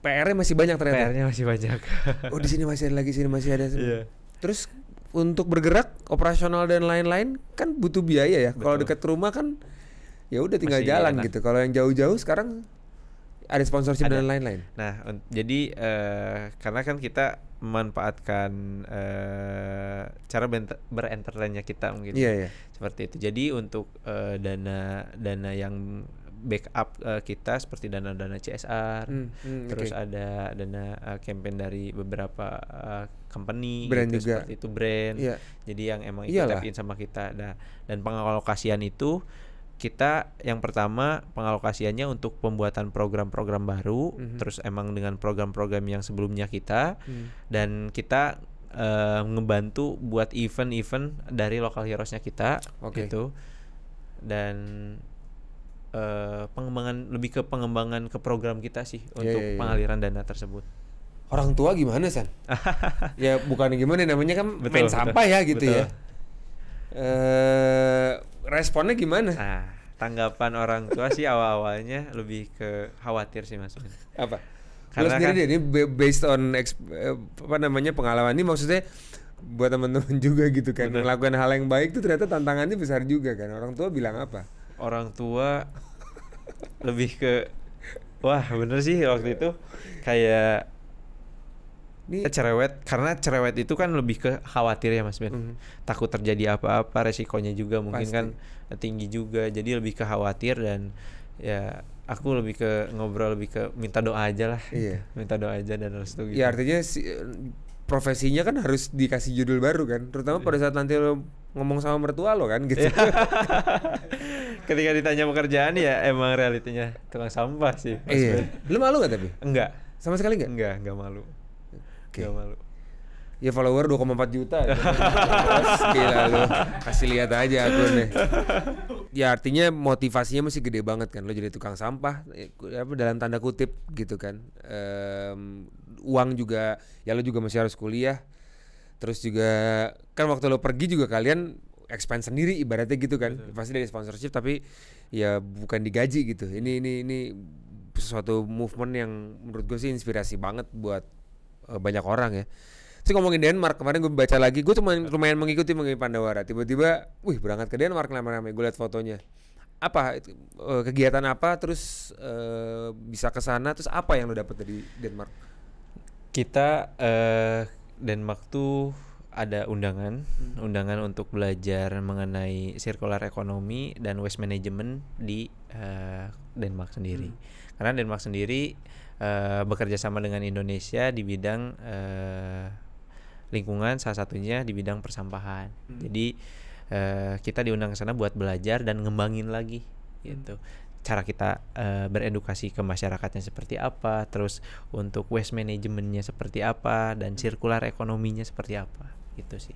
PR-nya masih banyak ternyata. PR-nya masih banyak. oh, di sini masih ada lagi, sini masih ada. Yeah. Terus untuk bergerak operasional dan lain-lain kan butuh biaya ya. Kalau dekat rumah kan ya udah tinggal masih jalan enak. gitu. Kalau yang jauh-jauh sekarang ada sponsorship ada. dan lain-lain. Nah, jadi uh, karena kan kita memanfaatkan uh, cara berentertainnya kita mungkin yeah, yeah. seperti itu. Jadi untuk uh, dana dana yang backup uh, kita seperti dana-dana CSR, mm, mm, terus okay. ada dana uh, campaign dari beberapa uh, company gitu brand gitu, juga. seperti itu brand. Yeah. Jadi yang emang itu sama kita. Nah, dan pengalokasian itu kita yang pertama pengalokasiannya untuk pembuatan program-program baru, mm -hmm. terus emang dengan program-program yang sebelumnya kita mm. dan kita e, ngebantu buat event-event dari lokal heroesnya kita okay. gitu dan e, pengembangan lebih ke pengembangan ke program kita sih yeah, untuk yeah, yeah. pengaliran dana tersebut orang tua gimana san ya bukan gimana namanya kan betul, main betul, sampah ya gitu ya. betul. ya e, responnya gimana? Nah, tanggapan orang tua sih awal-awalnya lebih ke khawatir sih mas. Apa? Karena sendiri kan, deh, ini based on eh, apa namanya pengalaman ini maksudnya buat teman-teman juga gitu kan bener. melakukan hal yang baik itu ternyata tantangannya besar juga kan orang tua bilang apa orang tua lebih ke wah bener sih waktu itu kayak ini... cerewet karena cerewet itu kan lebih ke khawatir ya Mas Ben. Mm Takut terjadi apa-apa, resikonya juga mungkin Pasti. kan tinggi juga. Jadi lebih ke khawatir dan ya aku lebih ke ngobrol lebih ke minta doa aja lah. Iya. Minta doa aja dan harus itu gitu. Ya artinya si, profesinya kan harus dikasih judul baru kan, terutama pada iya. saat nanti lo ngomong sama mertua lo kan gitu. Iya. Ketika ditanya pekerjaan ya emang realitinya tukang sampah sih. Mas iya. Ben. Lu malu gak tapi? Enggak. Sama sekali enggak? Enggak, enggak malu okay. gak malu Ya follower 2,4 juta ya. Gila lu Kasih lihat aja aku nih. Ya artinya motivasinya masih gede banget kan Lo jadi tukang sampah ya, apa Dalam tanda kutip gitu kan um, Uang juga Ya lo juga masih harus kuliah Terus juga Kan waktu lo pergi juga kalian Expand sendiri ibaratnya gitu kan Betul. Pasti dari sponsorship tapi Ya bukan digaji gitu Ini ini ini sesuatu movement yang menurut gue sih inspirasi banget buat Eh, banyak orang ya sih ngomongin Denmark kemarin gue baca lagi gue cuma lumayan mengikuti mengikuti Pandawara tiba-tiba wih berangkat ke Denmark lama-lama gue lihat fotonya apa eh, kegiatan apa terus uh, bisa ke sana terus apa yang lo dapet dari Denmark kita uh, Denmark tuh ada undangan, hmm. undangan untuk belajar mengenai circular economy dan waste management di uh, Denmark sendiri. Hmm. Karena Denmark sendiri Eh, bekerja sama dengan Indonesia di bidang uh, lingkungan salah satunya di bidang persampahan. Hmm. Jadi uh, kita diundang ke sana buat belajar dan ngembangin lagi gitu. Hmm. Cara kita uh, beredukasi ke masyarakatnya seperti apa, terus untuk waste manajemennya seperti apa dan hmm. sirkular ekonominya seperti apa gitu sih.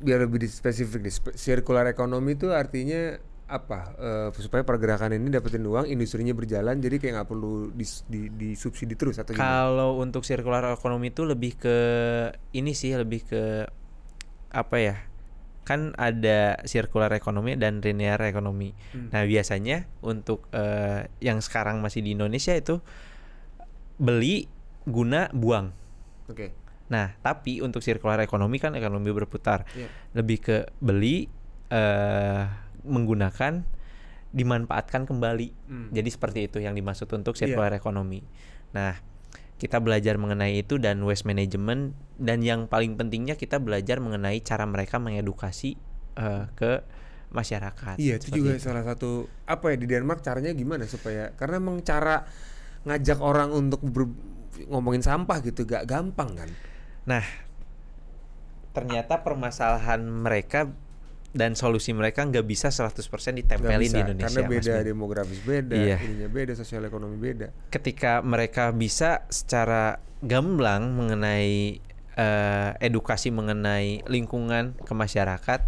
Biar lebih spesifik nih, sirkular ekonomi itu artinya apa uh, supaya pergerakan ini dapetin uang industrinya berjalan jadi kayak nggak perlu di, di, disubsidi terus atau kalau untuk sirkular ekonomi itu lebih ke ini sih lebih ke apa ya kan ada sirkular ekonomi dan linear ekonomi hmm. nah biasanya untuk uh, yang sekarang masih di Indonesia itu beli guna buang oke okay. nah tapi untuk sirkular ekonomi kan ekonomi berputar yeah. lebih ke beli uh, menggunakan dimanfaatkan kembali. Hmm. Jadi seperti itu yang dimaksud untuk iya. circular yeah. economy. Nah, kita belajar mengenai itu dan waste management dan yang paling pentingnya kita belajar mengenai cara mereka mengedukasi uh, ke masyarakat. Iya, itu juga itu. salah satu apa ya di Denmark caranya gimana supaya karena emang cara ngajak orang untuk ber, ngomongin sampah gitu gak gampang kan. Nah, ternyata permasalahan mereka dan solusi mereka nggak bisa 100% ditempelin di Indonesia. Karena beda Mas demografis beda, iya. ininya beda, sosial ekonomi beda. Ketika mereka bisa secara gamblang mengenai uh, edukasi mengenai lingkungan ke masyarakat,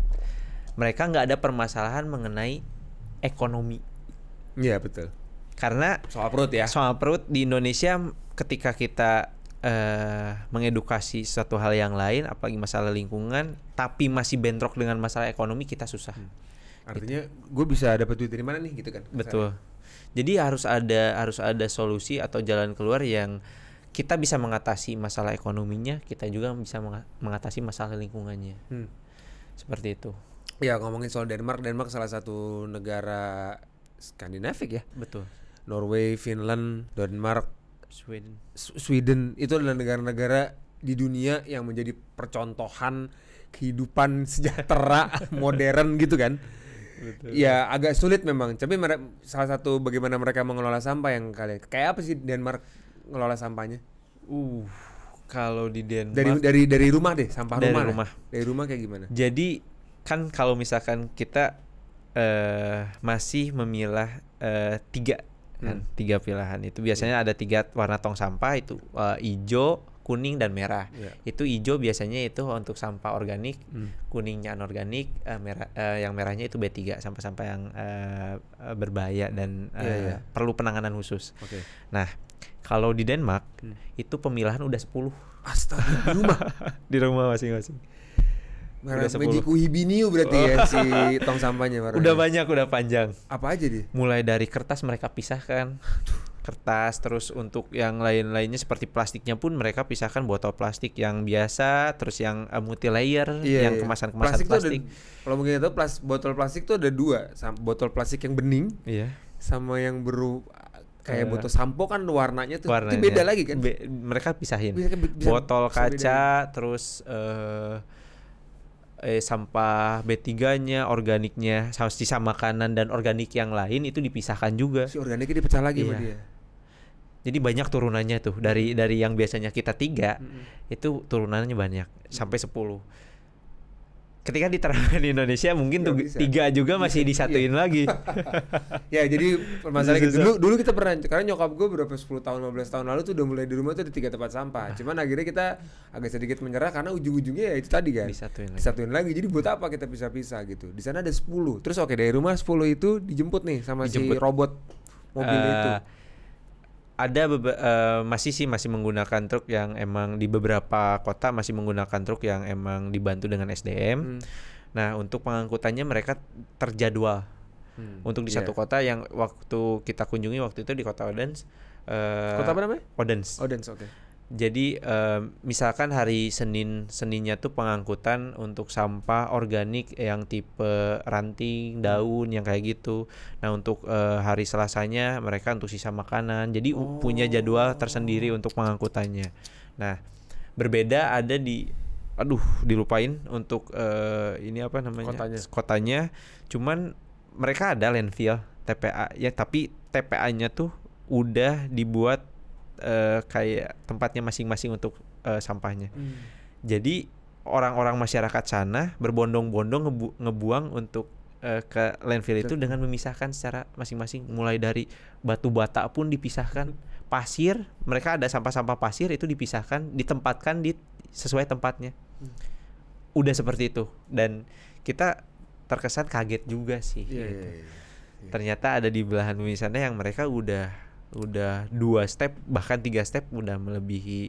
mereka nggak ada permasalahan mengenai ekonomi. Iya betul. Karena soal perut ya. Soal perut di Indonesia ketika kita uh, mengedukasi satu hal yang lain apalagi masalah lingkungan tapi masih bentrok dengan masalah ekonomi kita susah hmm. Gitu. artinya gitu. gue bisa dapat duit dari mana nih gitu kan betul jadi harus ada harus ada solusi atau jalan keluar yang kita bisa mengatasi masalah ekonominya kita juga bisa mengatasi masalah lingkungannya hmm. seperti itu ya ngomongin soal Denmark Denmark salah satu negara Skandinavik ya betul Norway Finland Denmark Sweden. Sweden itu adalah negara-negara di dunia yang menjadi percontohan kehidupan sejahtera modern gitu kan. Betul. Ya agak sulit memang. Tapi mereka, salah satu bagaimana mereka mengelola sampah yang kalian kayak apa sih Denmark mengelola sampahnya? Uh, kalau di Denmark dari dari dari rumah deh sampah dari rumah. rumah. Dari rumah kayak gimana? Jadi kan kalau misalkan kita uh, masih memilah uh, tiga kan hmm. tiga pilihan itu biasanya yeah. ada tiga warna tong sampah itu uh, hijau kuning dan merah yeah. itu hijau biasanya itu untuk sampah organik hmm. kuningnya anorganik uh, eh, merah uh, yang merahnya itu B3 sampah-sampah yang uh, berbahaya dan uh, yeah, yeah. perlu penanganan khusus okay. nah kalau di Denmark hmm. itu pemilahan udah 10 astaga di rumah di rumah masing-masing Merah Magic Uhibiniu berarti ya oh. si tong sampahnya warnanya. Udah banyak, udah panjang. Apa aja dia? Mulai dari kertas mereka pisahkan. Kertas terus untuk yang lain-lainnya seperti plastiknya pun mereka pisahkan botol plastik yang biasa, terus yang eh, multi layer, iya, yang iya. kemasan-kemasan iya. plastik. plastik. Ada, kalau mungkin itu plas, botol plastik itu ada dua, botol plastik yang bening. Iya. Sama yang beru kayak uh, botol sampo kan warnanya tuh warnanya. itu beda lagi kan. Be mereka pisahin. Bisa, botol kaca terus uh, eh, sampah B3-nya, organiknya, sisa makanan dan organik yang lain itu dipisahkan juga. Si organiknya dipecah lagi iya. dia. Jadi banyak turunannya tuh dari hmm. dari yang biasanya kita tiga mm -hmm. itu turunannya banyak sampai sepuluh ketika diterapkan di Indonesia mungkin ya, tuh tiga juga masih iya, disatuin iya. lagi. ya jadi permasalahan gitu. Dulu dulu kita pernah karena nyokap gue berapa 10 tahun 15 tahun lalu tuh udah mulai di rumah tuh ada tiga tempat sampah. Cuman akhirnya kita agak sedikit menyerah karena ujung-ujungnya ya itu tadi kan. Disatuin lagi. Disatuin lagi. Jadi buat apa kita bisa pisah gitu. Di sana ada 10. Terus oke okay, dari rumah 10 itu dijemput nih sama dijemput. si robot mobil uh, itu ada uh, masih sih masih menggunakan truk yang emang di beberapa kota masih menggunakan truk yang emang dibantu dengan SDM. Hmm. Nah, untuk pengangkutannya mereka terjadwal. Hmm. Untuk di yeah. satu kota yang waktu kita kunjungi waktu itu di kota Odense. Uh, kota apa namanya? Odense. Odense, oke. Okay. Jadi eh, misalkan hari Senin Seninnya tuh pengangkutan untuk sampah organik yang tipe ranting, daun yang kayak gitu. Nah, untuk eh, hari Selasanya mereka untuk sisa makanan. Jadi oh. punya jadwal tersendiri oh. untuk pengangkutannya. Nah, berbeda ada di aduh dilupain untuk uh, ini apa namanya kotanya. kotanya cuman mereka ada landfill TPA ya tapi TPA-nya tuh udah dibuat uh, kayak tempatnya masing-masing untuk uh, sampahnya. Hmm. Jadi orang-orang masyarakat sana berbondong-bondong ngebu ngebuang untuk uh, ke landfill itu dengan memisahkan secara masing-masing mulai dari batu bata pun dipisahkan pasir mereka ada sampah-sampah pasir itu dipisahkan ditempatkan di sesuai tempatnya hmm. udah seperti itu dan kita terkesan kaget juga sih yeah, gitu. yeah, yeah. Iya. ternyata ada di belahan bumi sana yang mereka udah udah dua step bahkan tiga step udah melebihi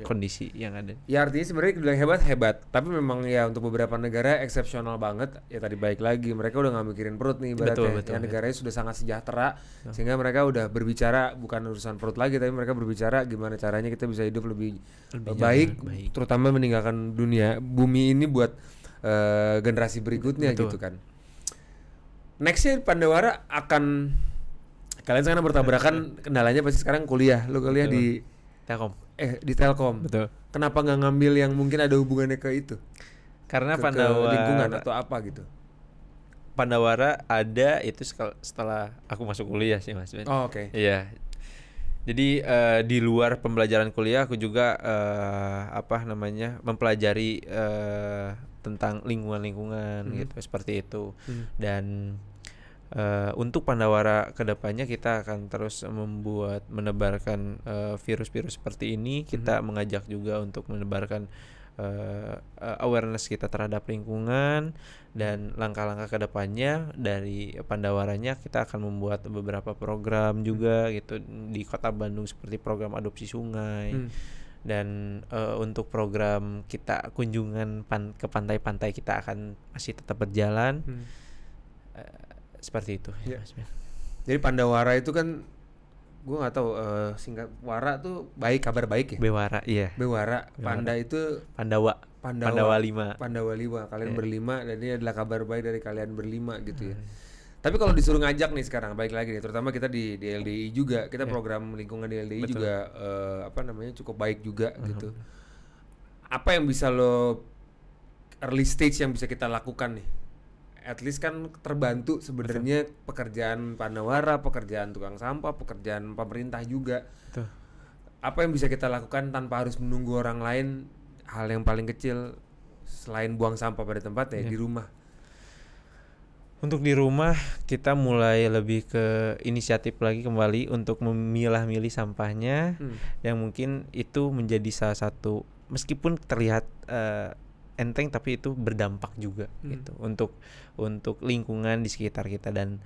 ya. kondisi yang ada. Ya artinya sebenarnya bilang hebat hebat, tapi memang ya untuk beberapa negara eksepsional banget. Ya tadi baik lagi mereka udah nggak mikirin perut nih berarti betul, ya. betul, ya, negaranya betul. sudah sangat sejahtera iya. sehingga mereka udah berbicara bukan urusan perut lagi tapi mereka berbicara gimana caranya kita bisa hidup lebih, lebih eh, baik, baik terutama meninggalkan dunia bumi ini buat uh, generasi berikutnya betul. gitu kan. Nextnya Pandewara akan Kalian sekarang bertabrakan iya, iya. kendalanya pasti sekarang kuliah. Lu kuliah Betul. di Telkom. Eh di Telkom. Betul. Kenapa nggak ngambil yang mungkin ada hubungannya ke itu? Karena ke, Pandawa ke lingkungan atau apa gitu. Pandawara ada itu setelah aku masuk kuliah sih Mas Ben. Oh, oke. Okay. Iya. Jadi uh, di luar pembelajaran kuliah aku juga uh, apa namanya mempelajari uh, tentang lingkungan-lingkungan hmm. gitu seperti itu hmm. dan uh, untuk Pandawara kedepannya kita akan terus membuat menebarkan eh, virus-virus uh, seperti ini. Kita hmm mengajak juga untuk menebarkan uh, awareness kita terhadap lingkungan dan langkah-langkah kedepannya dari Pandawaranya kita akan membuat beberapa program mhm. juga hmm. gitu di Kota Bandung seperti program adopsi sungai. Hmm dan uh, untuk program kita kunjungan pan ke pantai-pantai kita akan masih tetap berjalan hmm seperti itu. Ya. Iya. Jadi Pandawara itu kan gue nggak tahu uh, singkat wara tuh baik kabar baik ya bewara iya bewara panda itu pandawa pandawa, pandawa lima pandawa lima kalian yeah. berlima dan ini adalah kabar baik dari kalian berlima gitu ya hmm. tapi kalau disuruh ngajak nih sekarang baik lagi nih terutama kita di di LDI juga kita yeah. program lingkungan di LDI Betul. juga uh, apa namanya cukup baik juga uh-huh. gitu apa yang bisa lo early stage yang bisa kita lakukan nih at least kan terbantu sebenarnya pekerjaan panawara, pekerjaan tukang sampah, pekerjaan pemerintah juga. Betul. Apa yang bisa kita lakukan tanpa harus menunggu orang lain? Hal yang paling kecil selain buang sampah pada tempatnya yeah. di rumah. Untuk di rumah kita mulai lebih ke inisiatif lagi kembali untuk memilah-milih sampahnya hmm. yang mungkin itu menjadi salah satu meskipun terlihat uh, enteng tapi itu berdampak juga hmm. gitu untuk untuk lingkungan di sekitar kita dan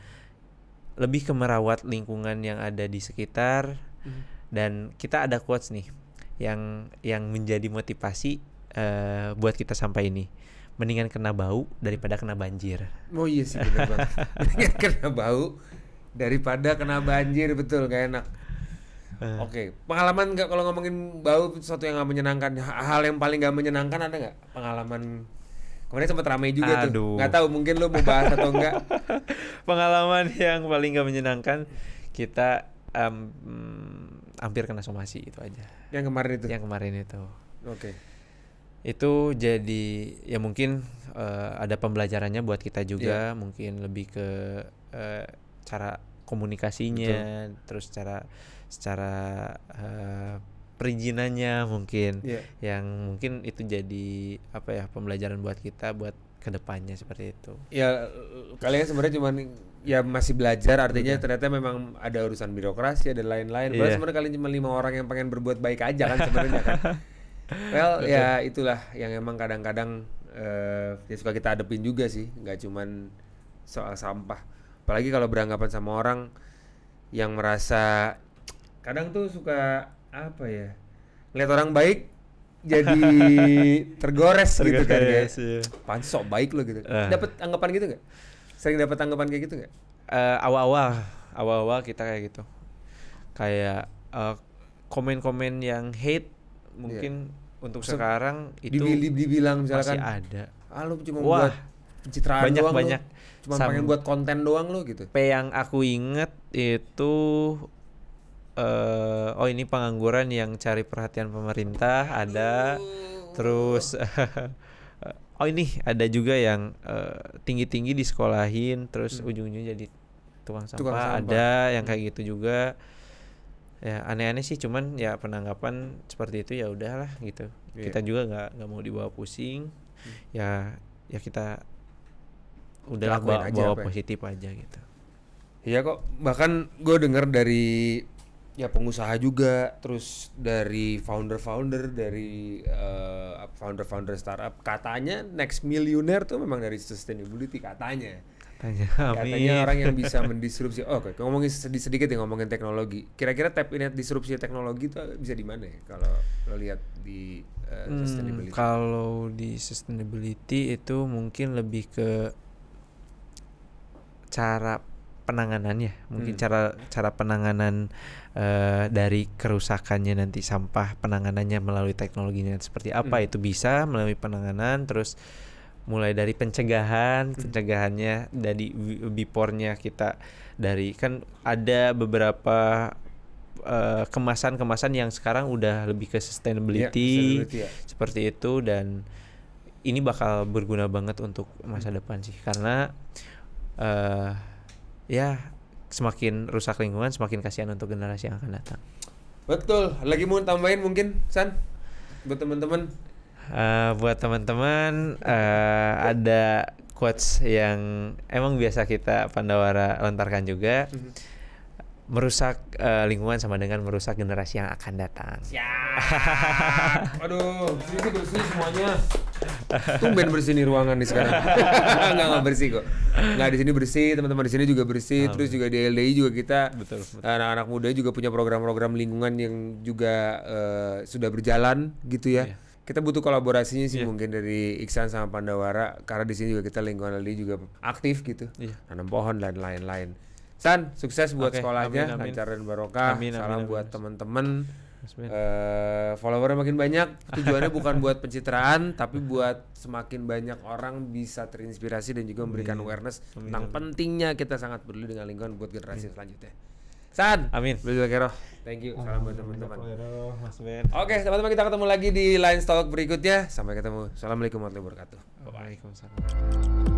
lebih ke merawat lingkungan yang ada di sekitar hmm. dan kita ada quotes nih yang yang menjadi motivasi uh, buat kita sampai ini mendingan kena bau daripada kena banjir. Oh iya sih benar banget. mendingan kena bau daripada kena banjir betul gak enak. Eh. Oke, okay. pengalaman nggak kalau ngomongin bau sesuatu yang nggak menyenangkan, hal yang paling nggak menyenangkan ada nggak pengalaman? Kemarin sempat ramai juga Aduh. tuh, nggak tahu mungkin lo mau bahas atau enggak. pengalaman yang paling nggak menyenangkan kita um, hampir kena somasi itu aja. Yang kemarin itu. Yang kemarin itu. Oke. Okay. Itu jadi ya mungkin uh, ada pembelajarannya buat kita juga, yeah. mungkin lebih ke uh, cara komunikasinya, Betul. terus cara secara uh, perizinannya mungkin yeah. yang mungkin itu jadi apa ya pembelajaran buat kita buat kedepannya seperti itu ya kalian sebenarnya cuman ya masih belajar artinya Betul. Iya. ternyata memang ada urusan birokrasi ada lain-lain yeah. Iya. sebenarnya kalian cuma lima orang yang pengen berbuat baik aja kan sebenarnya kan well Betul. ya itulah yang emang kadang-kadang uh, ya suka kita adepin juga sih nggak cuman soal sampah apalagi kalau beranggapan sama orang yang merasa kadang tuh suka apa ya lihat orang baik jadi tergores, tergores gitu kan guys iya. pansok baik lo gitu uh. Eh. dapat anggapan gitu nggak sering dapat anggapan kayak gitu nggak uh, awal-awal awal-awal kita kayak gitu kayak uh, komen-komen yang hate mungkin yeah. untuk Se sekarang itu dibil dibilang misalkan masih ada ah lu cuma Wah, buat pencitraan banyak, doang banyak. Lu. cuma pengen buat konten doang lo gitu P yang aku inget itu uh, oh ini pengangguran yang cari perhatian pemerintah ada terus oh ini ada juga yang tinggi eh, tinggi-tinggi disekolahin terus hmm. ujung-ujungnya jadi tukang sampah, sampah ada yang hmm. kayak gitu juga ya aneh-aneh sih cuman ya penanggapan seperti itu ya udahlah gitu yeah. kita juga nggak nggak mau dibawa pusing hmm. ya ya kita udah bawa, aja bawa ya? positif aja gitu Iya kok bahkan gue dengar dari ya pengusaha juga terus dari founder-founder dari uh, founder-founder startup katanya next millionaire tuh memang dari sustainability katanya katanya, katanya orang yang bisa mendisrupsi oh, oke okay. ngomongin sedikit sedikit ya ngomongin teknologi kira-kira tap in disrupsi teknologi itu bisa di mana ya kalau lo lihat di uh, hmm, sustainability kalau di sustainability itu mungkin lebih ke cara penanganannya mungkin hmm. cara cara penanganan uh, dari kerusakannya nanti sampah penanganannya melalui teknologinya seperti apa hmm. itu bisa melalui penanganan terus mulai dari pencegahan hmm. pencegahannya dari bipornya kita dari kan ada beberapa eh, kemasan-kemasan uh, yang sekarang udah lebih ke sustainability, ya, sustainability ya. seperti itu dan ini bakal berguna banget untuk masa hmm. depan sih karena uh, ya semakin rusak lingkungan semakin kasihan untuk generasi yang akan datang. Betul. Lagi mau tambahin mungkin San buat teman-teman. Uh, buat teman-teman uh, ada quotes yang emang biasa kita Pandawara lontarkan juga. Mm -hmm merusak uh, lingkungan sama dengan merusak generasi yang akan datang. Ya. Aduh, bersih sih bersih semuanya. Tumben bersih nih ruangan di sekarang. Enggak enggak bersih kok. Enggak di sini bersih, teman-teman di sini juga bersih, Amin. Ah, terus juga di LDI juga kita betul, anak-anak muda juga punya program-program lingkungan yang juga uh, sudah berjalan gitu ya. Yeah kita butuh kolaborasinya sih yeah. mungkin dari Iksan sama Pandawara karena di sini juga kita lingkungan LDI juga aktif gitu yeah. nanam pohon dan lain-lain San, sukses buat okay, sekolahnya, amin, amin. lancar dan barokah. Amin, amin, Salam amin, buat teman-teman. Uh, eh, follower makin banyak. Tujuannya bukan buat pencitraan, tapi buat semakin banyak orang bisa terinspirasi dan juga memberikan amin. awareness amin, tentang amin. pentingnya kita sangat peduli dengan lingkungan buat generasi amin. selanjutnya. San. Amin. Bilakero. Thank you. Salam buat teman-teman. Oke, okay, teman-teman kita ketemu lagi di Line Talk berikutnya. Sampai ketemu. Assalamualaikum warahmatullahi wabarakatuh. Waalaikumsalam.